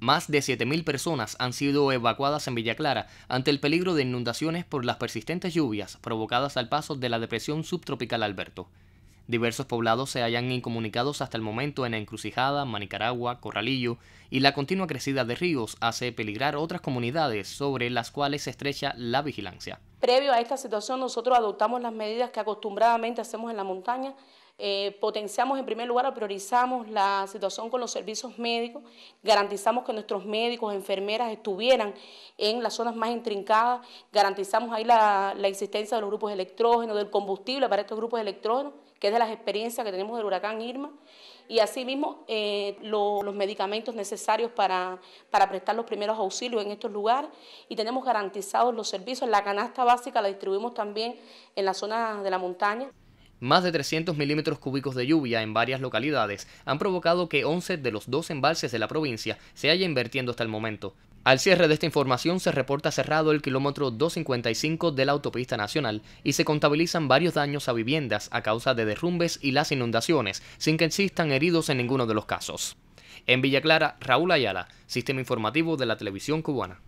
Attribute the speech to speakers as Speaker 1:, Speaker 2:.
Speaker 1: Más de 7.000 personas han sido evacuadas en Villa Clara ante el peligro de inundaciones por las persistentes lluvias provocadas al paso de la depresión subtropical Alberto. Diversos poblados se hallan incomunicados hasta el momento en Encrucijada, Manicaragua, Corralillo, y la continua crecida de ríos hace peligrar otras comunidades sobre las cuales se estrecha la vigilancia.
Speaker 2: Previo a esta situación, nosotros adoptamos las medidas que acostumbradamente hacemos en la montaña eh, potenciamos en primer lugar priorizamos la situación con los servicios médicos, garantizamos que nuestros médicos, enfermeras estuvieran en las zonas más intrincadas, garantizamos ahí la, existencia de los grupos de electrógeno, del combustible para estos grupos de electrógeno, que es de las experiencias que tenemos del huracán Irma, y asimismo eh, los medicamentos necesarios para, para prestar los primeros auxilios en estos lugares y tenemos garantizados los servicios, la canasta básica la distribuimos también en las zonas de la montaña.
Speaker 1: Más de 300 milímetros cúbicos de lluvia en varias localidades han provocado que 11 de los dos embalses de la provincia se haya vertiendo hasta el momento. Al cierre de esta información se reporta cerrado el kilómetro 255 de la autopista nacional y se contabilizan varios daños a viviendas a causa de derrumbes y las inundaciones, sin que existan heridos en ninguno de los casos. En Villa Clara, Raúl Ayala, Sistema Informativo de la Televisión Cubana.